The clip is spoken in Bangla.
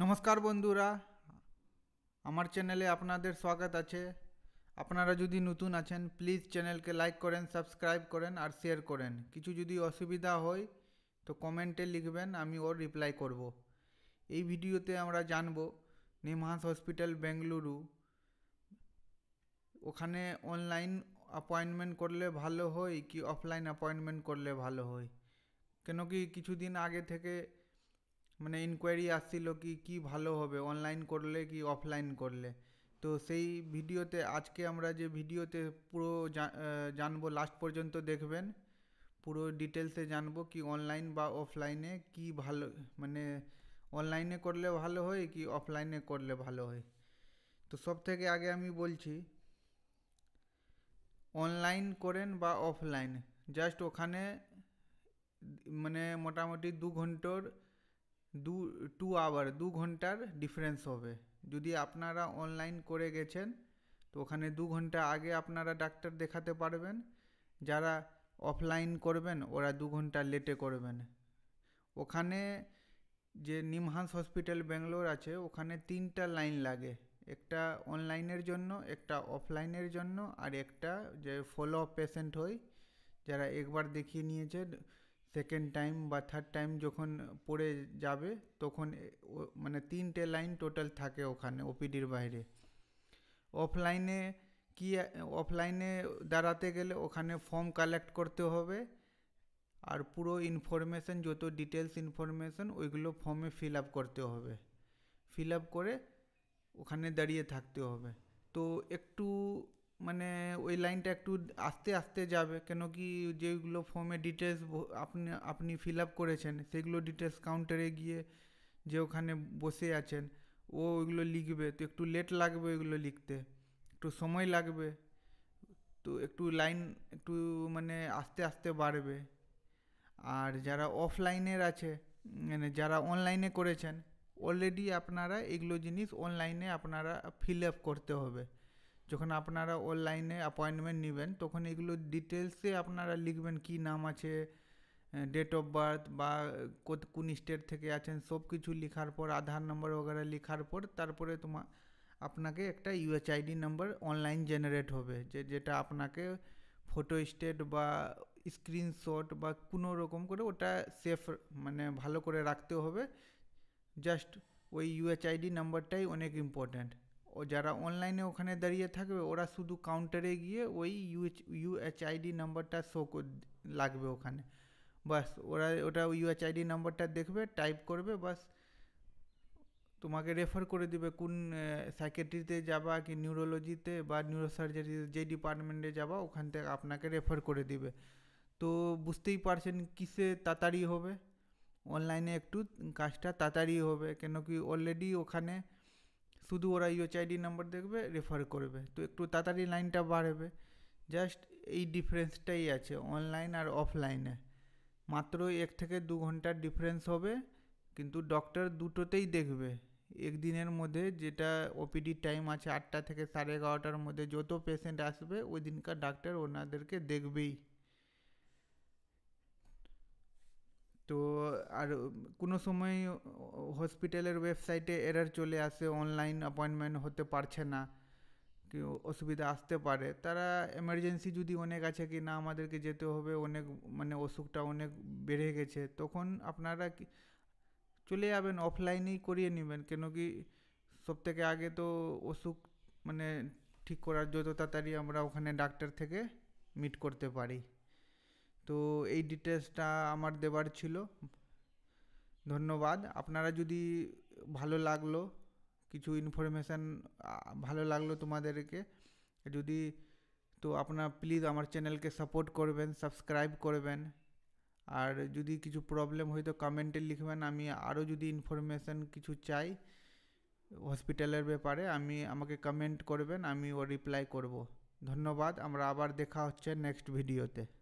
নমস্কার বন্ধুরা আমার চ্যানেলে আপনাদের স্বাগত আছে আপনারা যদি নতুন আছেন প্লিজ চ্যানেলকে লাইক করেন সাবস্ক্রাইব করেন আর শেয়ার করেন কিছু যদি অসুবিধা হয় তো কমেন্টে লিখবেন আমি ওর রিপ্লাই করব। এই ভিডিওতে আমরা জানব নেমহাস হসপিটাল বেঙ্গলুরু ওখানে অনলাইন অ্যাপয়েন্টমেন্ট করলে ভালো হয় কি অফলাইন অ্যাপয়েন্টমেন্ট করলে ভালো হয় কেন কি কিছুদিন আগে থেকে মানে ইনকোয়ারি আসছিল কি কি ভালো হবে অনলাইন করলে কি অফলাইন করলে তো সেই ভিডিওতে আজকে আমরা যে ভিডিওতে পুরো জানবো লাস্ট পর্যন্ত দেখবেন পুরো ডিটেলসে জানবো কি অনলাইন বা অফলাইনে কি ভালো মানে অনলাইনে করলে ভালো হয় কি অফলাইনে করলে ভালো হয় তো সব থেকে আগে আমি বলছি অনলাইন করেন বা অফলাইন জাস্ট ওখানে মানে মোটামুটি দু ঘন্টার দু টু আওয়ার দু ঘন্টার ডিফারেন্স হবে যদি আপনারা অনলাইন করে গেছেন তো ওখানে দু ঘন্টা আগে আপনারা ডাক্তার দেখাতে পারবেন যারা অফলাইন করবেন ওরা দু ঘন্টা লেটে করবেন ওখানে যে নিমহান্স হসপিটাল ব্যাঙ্গালোর আছে ওখানে তিনটা লাইন লাগে একটা অনলাইনের জন্য একটা অফলাইনের জন্য আর একটা যে ফলো আপ পেশেন্ট হয় যারা একবার দেখিয়ে নিয়েছে সেকেন্ড টাইম বা থার্ড টাইম যখন পড়ে যাবে তখন মানে তিনটে লাইন টোটাল থাকে ওখানে ওপিডির বাইরে অফলাইনে কি অফলাইনে দাঁড়াতে গেলে ওখানে ফর্ম কালেক্ট করতে হবে আর পুরো ইনফরমেশন যত ডিটেলস ইনফরমেশন ওইগুলো ফর্মে ফিল আপ করতে হবে ফিল আপ করে ওখানে দাঁড়িয়ে থাকতে হবে তো একটু মানে ওই লাইনটা একটু আস্তে আস্তে যাবে কেন কি যেগুলো ফর্মে ডিটেলস আপনি আপনি ফিল আপ করেছেন সেগুলো ডিটেলস কাউন্টারে গিয়ে যে ওখানে বসে আছেন ও ওইগুলো লিখবে তো একটু লেট লাগবে ওইগুলো লিখতে একটু সময় লাগবে তো একটু লাইন একটু মানে আস্তে আস্তে বাড়বে আর যারা অফলাইনের আছে মানে যারা অনলাইনে করেছেন অলরেডি আপনারা এগুলো জিনিস অনলাইনে আপনারা ফিল আপ করতে হবে যখন আপনারা অনলাইনে অ্যাপয়েন্টমেন্ট নেবেন তখন এগুলো ডিটেলসে আপনারা লিখবেন কি নাম আছে ডেট অফ বার্থ বা কোন স্টেট থেকে আছেন সব কিছু লেখার পর আধার নম্বর ওগেরা লেখার পর তারপরে তোমার আপনাকে একটা ইউএচআইডি নাম্বার অনলাইন জেনারেট হবে যে যেটা আপনাকে ফটো স্টেট বা স্ক্রিনশট বা কোনো রকম করে ওটা সেফ মানে ভালো করে রাখতে হবে জাস্ট ওই ইউএচআইডি নাম্বারটাই অনেক ইম্পর্ট্যান্ট ও যারা অনলাইনে ওখানে দাঁড়িয়ে থাকবে ওরা শুধু কাউন্টারে গিয়ে ওই ইউএচ ইউএচআইডি নাম্বারটা শো লাগবে ওখানে বাস ওরা ওটা ইউএচআইডি নাম্বারটা দেখবে টাইপ করবে বাস তোমাকে রেফার করে দিবে কোন সাইকেট্রিতে যাবা কি নিউরোলজিতে বা নিউরোসার্জারিতে যে ডিপার্টমেন্টে যাবা ওখান থেকে আপনাকে রেফার করে দিবে তো বুঝতেই পারছেন কিসে তাড়াতাড়ি হবে অনলাইনে একটু কাজটা তাড়াতাড়ি হবে কেন কি অলরেডি ওখানে শুধু ওরা ইউএচআইডি নাম্বার দেখবে রেফার করবে তো একটু তাড়াতাড়ি লাইনটা বাড়বে জাস্ট এই ডিফারেন্সটাই আছে অনলাইন আর অফলাইনে মাত্র এক থেকে দু ঘন্টার ডিফারেন্স হবে কিন্তু ডক্টর দুটোতেই দেখবে একদিনের মধ্যে যেটা ওপিডি টাইম আছে আটটা থেকে সাড়ে এগারোটার মধ্যে যত পেশেন্ট আসবে ওই দিনকার ডাক্তার ওনাদেরকে দেখবেই তো আর কোনো সময় হসপিটালের ওয়েবসাইটে এরার চলে আসে অনলাইন অ্যাপয়েন্টমেন্ট হতে পারছে না কি অসুবিধা আসতে পারে তারা এমার্জেন্সি যদি অনেক আছে কি না আমাদেরকে যেতে হবে অনেক মানে অসুখটা অনেক বেড়ে গেছে তখন আপনারা কি চলে যাবেন অফলাইনেই করিয়ে নেবেন কেন কি সব থেকে আগে তো অসুখ মানে ঠিক করার যত তাড়াতাড়ি আমরা ওখানে ডাক্তার থেকে মিট করতে পারি তো এই ডিটেলসটা আমার দেবার ছিল ধন্যবাদ আপনারা যদি ভালো লাগলো কিছু ইনফরমেশান ভালো লাগলো তোমাদেরকে যদি তো আপনারা প্লিজ আমার চ্যানেলকে সাপোর্ট করবেন সাবস্ক্রাইব করবেন আর যদি কিছু প্রবলেম হয় তো কমেন্টে লিখবেন আমি আরও যদি ইনফরমেশান কিছু চাই হসপিটালের ব্যাপারে আমি আমাকে কমেন্ট করবেন আমি ও রিপ্লাই করব ধন্যবাদ আমরা আবার দেখা হচ্ছে নেক্সট ভিডিওতে